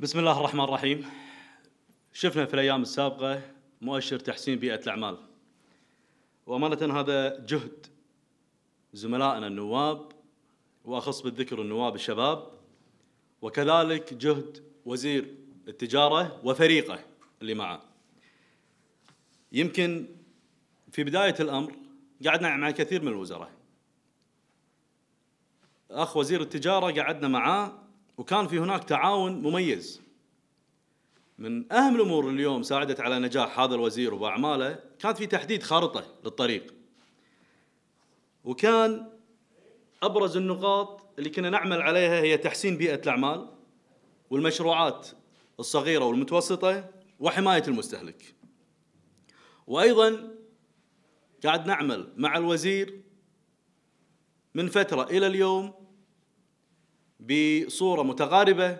بسم الله الرحمن الرحيم شفنا في الأيام السابقة مؤشر تحسين بيئة الأعمال وأمانة هذا جهد زملائنا النواب وأخص بالذكر النواب الشباب وكذلك جهد وزير التجارة وفريقه اللي معه يمكن في بداية الأمر قعدنا مع كثير من الوزراء أخ وزير التجارة قعدنا معاه وكان في هناك تعاون مميز من اهم الامور اليوم ساعدت على نجاح هذا الوزير واعماله كان في تحديد خارطه للطريق وكان ابرز النقاط اللي كنا نعمل عليها هي تحسين بيئه الاعمال والمشروعات الصغيره والمتوسطه وحمايه المستهلك وايضا قاعد نعمل مع الوزير من فتره الى اليوم بصورة متقاربة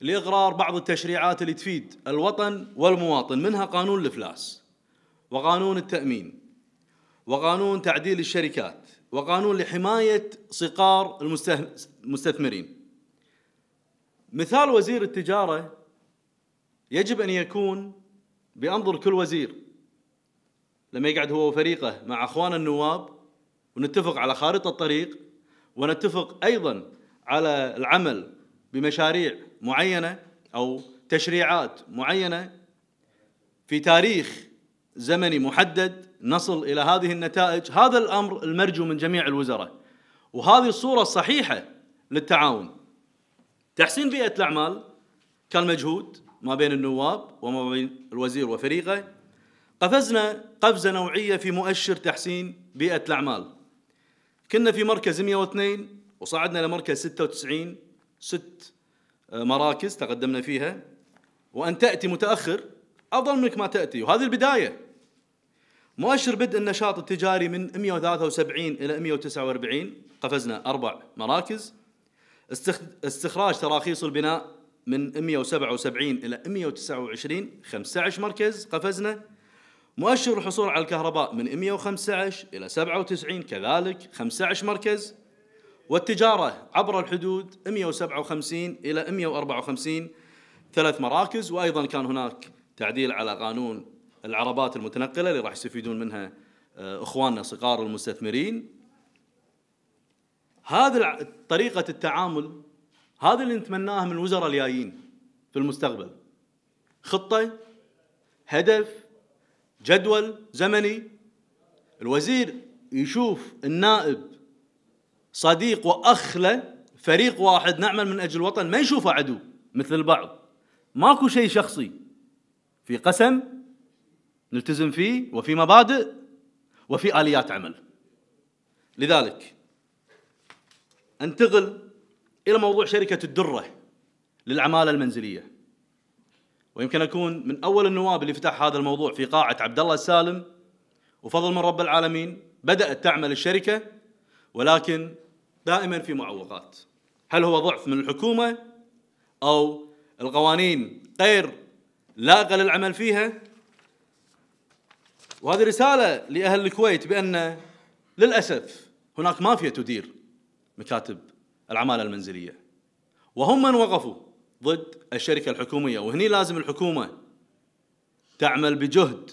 لاغرار بعض التشريعات اللي تفيد الوطن والمواطن منها قانون الإفلاس وقانون التأمين وقانون تعديل الشركات وقانون لحماية صقار المستثمرين مثال وزير التجارة يجب أن يكون بأنظر كل وزير لما يقعد هو وفريقه مع أخوان النواب ونتفق على خارطة الطريق ونتفق أيضا على العمل بمشاريع معينه او تشريعات معينه في تاريخ زمني محدد نصل الى هذه النتائج هذا الامر المرجو من جميع الوزراء وهذه الصوره الصحيحه للتعاون تحسين بيئه الاعمال كان مجهود ما بين النواب وما بين الوزير وفريقه قفزنا قفزه نوعيه في مؤشر تحسين بيئه الاعمال كنا في مركز 102 وصعدنا لمركز 96 ست آه، مراكز تقدمنا فيها وأن تأتي متأخر أفضل منك ما تأتي وهذه البداية مؤشر بدء النشاط التجاري من 173 إلى 149 قفزنا أربع مراكز استخراج تراخيص البناء من 177 إلى 129 15 مركز قفزنا مؤشر الحصول على الكهرباء من 115 إلى 97 كذلك 15 مركز والتجارة عبر الحدود 157 إلى 154 ثلاث مراكز وأيضا كان هناك تعديل على قانون العربات المتنقلة اللي راح يستفيدون منها آه، إخواننا صغار المستثمرين هذه طريقة التعامل هذا اللي نتمناه من الوزراء الجايين في المستقبل خطة هدف جدول زمني الوزير يشوف النائب صديق واخ له فريق واحد نعمل من اجل الوطن ما يشوفه عدو مثل البعض ماكو شيء شخصي في قسم نلتزم فيه وفي مبادئ وفي اليات عمل لذلك انتقل الى موضوع شركه الدره للعماله المنزليه ويمكن اكون من اول النواب اللي فتح هذا الموضوع في قاعه عبد الله السالم وفضل من رب العالمين بدات تعمل الشركه ولكن دائما في معوقات هل هو ضعف من الحكومة أو القوانين غير لاقة للعمل فيها وهذه رسالة لأهل الكويت بأن للأسف هناك مافيا تدير مكاتب العمالة المنزلية وهم من وقفوا ضد الشركة الحكومية وهني لازم الحكومة تعمل بجهد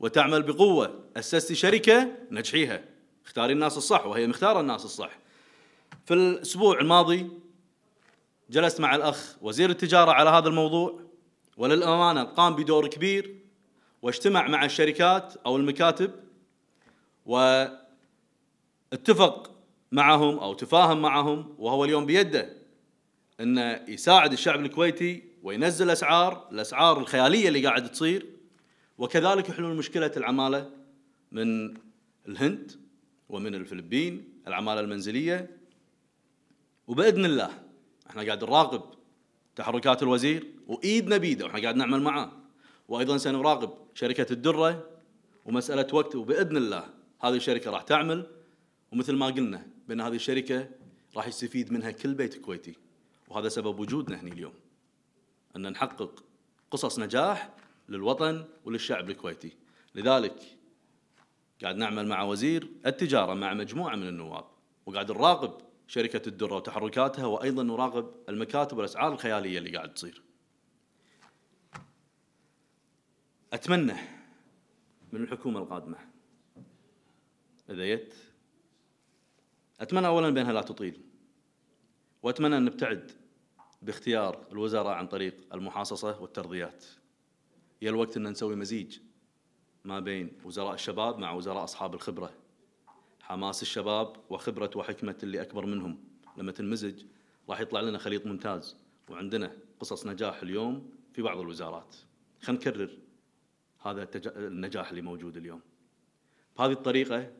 وتعمل بقوة أسست شركة نجحيها اختاري الناس الصح وهي مختارة الناس الصح في الأسبوع الماضي جلست مع الأخ وزير التجارة على هذا الموضوع وللأمانة قام بدور كبير واجتمع مع الشركات أو المكاتب واتفق معهم أو تفاهم معهم وهو اليوم بيده أنه يساعد الشعب الكويتي وينزل أسعار الأسعار الخيالية اللي قاعد تصير وكذلك حلول مشكلة العمالة من الهند ومن الفلبين العمالة المنزلية وباذن الله احنا قاعد نراقب تحركات الوزير وايدنا بيده واحنا قاعد نعمل معاه وايضا سنراقب شركه الدره ومساله وقت وباذن الله هذه الشركه راح تعمل ومثل ما قلنا بان هذه الشركه راح يستفيد منها كل بيت كويتي وهذا سبب وجودنا هنا اليوم ان نحقق قصص نجاح للوطن وللشعب الكويتي لذلك قاعد نعمل مع وزير التجاره مع مجموعه من النواب وقاعد نراقب شركة الدرة وتحركاتها وأيضا نراقب المكاتب والأسعار الخيالية اللي قاعد تصير أتمنى من الحكومة القادمة إذا يت أتمنى أولا بأنها لا تطيل وأتمنى أن نبتعد باختيار الوزراء عن طريق المحاصصة والترضيات يا الوقت أن نسوي مزيج ما بين وزراء الشباب مع وزراء أصحاب الخبرة حماس الشباب وخبرة وحكمة اللي أكبر منهم لما تنمزج راح يطلع لنا خليط ممتاز وعندنا قصص نجاح اليوم في بعض الوزارات خلينا نكرر هذا التج... النجاح اللي موجود اليوم بهذه الطريقة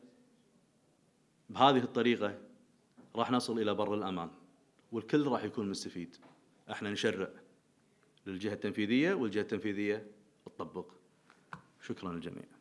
بهذه الطريقة راح نصل إلى بر الأمان والكل راح يكون مستفيد احنا نشرع للجهة التنفيذية والجهة التنفيذية تطبق شكرا للجميع